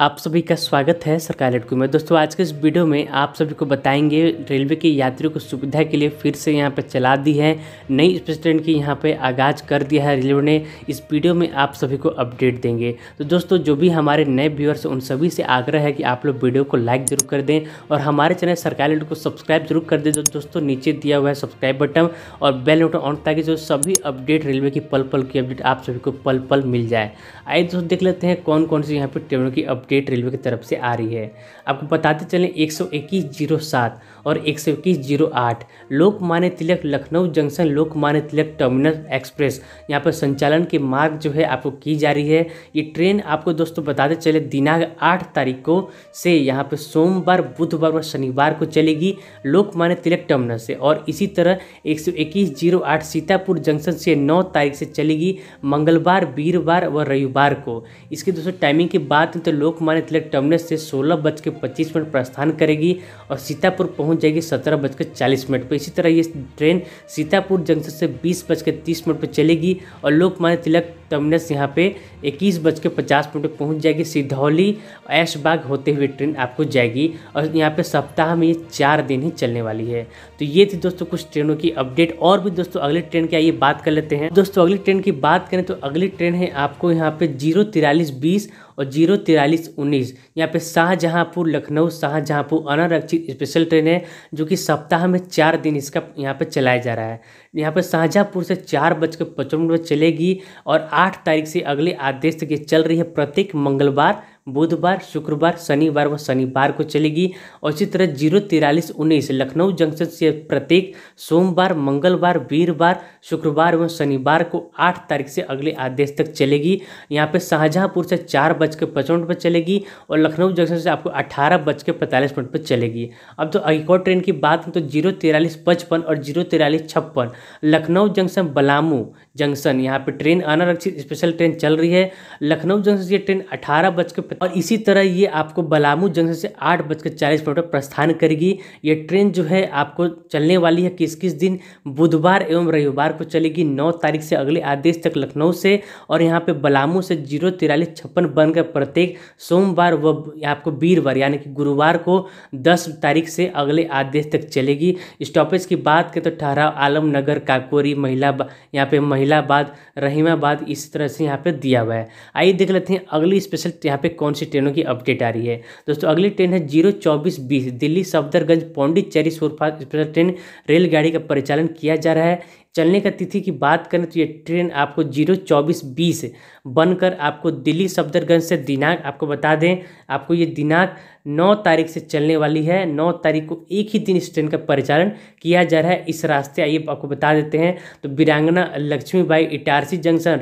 आप सभी का स्वागत है सरकार लटकू में दोस्तों आज के इस वीडियो में आप सभी को बताएंगे रेलवे के यात्रियों को सुविधा के लिए फिर से यहाँ पर चला दी है नई स्पेस ट्रेन की यहाँ पर आगाज कर दिया है रेलवे ने इस वीडियो में आप सभी को अपडेट देंगे तो दोस्तों जो भी हमारे नए व्यूअर्स उन सभी से आग्रह है कि आप लोग वीडियो को लाइक जरूर कर दें और हमारे चैनल सरकार लटकू को सब्सक्राइब जरूर कर दें जो तो दोस्तों नीचे दिया हुआ है सब्सक्राइब बटन और बेल बटन ऑन ताकि जो सभी अपडेट रेलवे की पल पल की अपडेट आप सभी को पल पल मिल जाए आइए दोस्तों देख लेते हैं कौन कौन सी यहाँ पर ट्रेनों की अपडेट रेलवे की तरफ से आ रही है आपको बताते चलें एक सौ इक्कीस जीरो सात और एक सौ इक्कीस जीरो आठ Lokmanya Tilak Lucknow junction Lokmanya Tilak terminal express यहाँ पर संचालन के मार्ग जो है आपको की जा रही है ये ट्रेन आपको दोस्तों बताते चले दिनांक आठ तारीख को से यहाँ पर सोमवार बुधवार और शनिवार को चलेगी लोकमान्य तिलक टर्मिनल से और इसी तरह एक सौ इक्कीस जीरो आठ सीतापुर जंक्शन से नौ तारीख से चलेगी मंगलवार वीरवार व रविवार को इसके दोस्तों टाइमिंग की बात तो लोकमान्य तिलक टर्मिनस से सोलह बज के पच्चीस मिनट प्रस्थान करेगी और सीतापुर पहुंच जाएगी सत्रह बज के चालीस मिनट पर इसी तरह ये ट्रेन सीतापुर जंक्शन से बीस बज के तीस मिनट पर चलेगी और लोकमान्य तिलक तो एम्बुलेंस यहाँ पे इक्कीस बज के पचास मिनट पहुँच जाएगी सिधौली ऐशबाग होते हुए ट्रेन आपको जाएगी और यहाँ पे सप्ताह में ये चार दिन ही चलने वाली है तो ये थी दोस्तों कुछ ट्रेनों की अपडेट और भी दोस्तों अगली ट्रेन की आइए बात कर लेते हैं दोस्तों अगली ट्रेन की बात करें तो अगली ट्रेन है आपको यहाँ पे जीरो तिरालीस बीस और जीरो तिरालीस उन्नीस यहाँ पे शाहजहाँपुर लखनऊ शाहजहाँपुर अनारक्षित स्पेशल ट्रेन है जो कि सप्ताह में चार दिन इसका यहाँ पे चलाया जा रहा है यहाँ पर शाहजहाँपुर से चार बजकर पचपन मिनट चलेगी और आठ तारीख से अगले आदेश तक ये चल रही है प्रत्येक मंगलवार बुधवार शुक्रवार शनिवार व शनिवार को चलेगी और इसी तरह जीरो तिरालीस उन्नीस लखनऊ जंक्शन से प्रत्येक सोमवार मंगलवार वीरवार शुक्रवार व शनिवार को आठ तारीख से अगले आदेश तक चलेगी यहाँ पे शाहजहाँपुर से चार बज के पचपन पर चलेगी और लखनऊ जंक्शन से आपको अठारह बज के पैंतालीस मिनट पर चलेगी अब तो एक और ट्रेन की बात है तो जीरो तिरालीस पचपन और जीरो तिरालीस छप्पन लखनऊ जंक्शन बलामू जंक्शन यहाँ पर ट्रेन अनारक्षित स्पेशल ट्रेन चल रही है लखनऊ जंक्शन से ट्रेन अठारह बज के और इसी तरह ये आपको बलामू जंक्शन से आठ बजकर चालीस मिनट पर प्रस्थान करेगी ये ट्रेन जो है आपको चलने वाली है किस किस दिन बुधवार एवं रविवार को चलेगी नौ तारीख से अगले आदेश तक लखनऊ से और यहाँ पर बलामू से जीरो तिरालीस छप्पन बनकर प्रत्येक सोमवार व आपको वीरवार यानी कि गुरुवार को दस तारीख से अगले आदेश तक चलेगी स्टॉपेज की बात करें तो ठहराव आलमनगर काकोरी महिला यहाँ पे महिलाबाद रहीमाबाद इस तरह से यहाँ पे दिया हुआ है आइए देख लेते हैं अगली स्पेशल यहाँ पे कौन सी ट्रेनों की अपडेट आ रही है दोस्तों अगली ट्रेन है जीरो चौबीस बीस दिल्ली सफदरगंज पौंडीचेरी सुरफा स्पेशल ट्रेन रेलगाड़ी का परिचालन किया जा रहा है चलने का तिथि की बात करें तो ये ट्रेन आपको जीरो चौबीस बीस बनकर आपको दिल्ली सफदरगंज से दिनांक आपको बता दें आपको ये दिनांक नौ तारीख से चलने वाली है नौ तारीख को एक ही दिन इस ट्रेन का परिचालन किया जा रहा है इस रास्ते आइए आपको बता देते हैं तो बिरांगना लक्ष्मीबाई इटारसी जंक्शन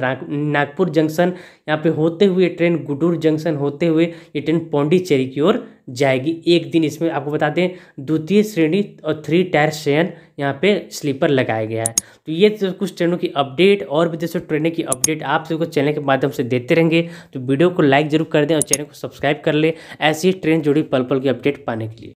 नागपुर जंक्शन यहाँ पे होते हुए ट्रेन गुडूर जंक्शन होते हुए ये ट्रेन पौंडीचेरी की ओर जाएगी एक दिन इसमें आपको बता दें द्वितीय श्रेणी और थ्री टायर शयन यहाँ पे स्लीपर लगाया गया है तो ये तो कुछ ट्रेनों की अपडेट और भी जैसे ट्रेनें की अपडेट आप सबको चैनल के माध्यम से देते रहेंगे तो वीडियो को लाइक जरूर कर दें और चैनल को सब्सक्राइब कर लें ऐसी ट्रेन जुड़ी पल पल की अपडेट पाने के लिए